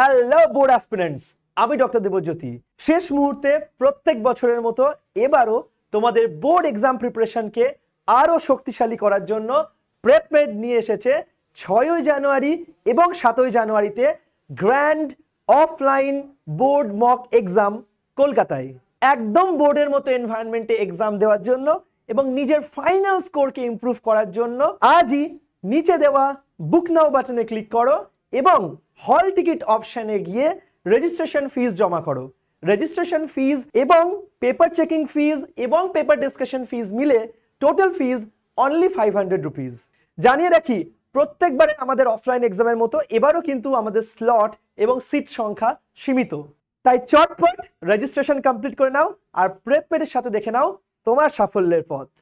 hello board aspirants আমি doctor Debjyoti শেষ মুহূর্তে প্রত্যেক বছরের মতো এবারও তোমাদের বোর্ড এক্সাম প্রিপারেশনকে আরও শক্তিশালী করার জন্য প্রেপমেড নিয়ে এসেছে ছয়ই জানুয়ারি এবং সাতই জানুয়ারিতে grand offline board mock exam কলকাতায় একদম বোর্ডের মতো এনভায়রনমেন্টে এক্সাম দেওয়ার জন্য এবং নিজের ফাইনাল স্কোরকে ইম্প্রুভ করার জন্য আজই নিচে দেওয়া বুক নাও বাটনে ক্লিক করো এবং হল টিকিট অপশানে গিয়ে রেজিস্ট্রেশন ফিজ জমা করো রেজিস্ট্রেশন ফিজ এবং পেপার চেকিং ফিজ এবং পেপার ডিসকাশন ফিজ মিলে total fees only five hundred rupees জানিয়ে রাখি প্রত্যেকবারে আমাদের অফলাইন এক্সামের মতো এবারও কিন্তু আমাদের স্লট এবং সিট সংখ্যা সীমিত তাই চটপট রেজিস্ট্রেশন কমপ্লিট করে নাও আর প্রেপমেটের সাথে দেখে নাও তোমার সাফল্যের পথ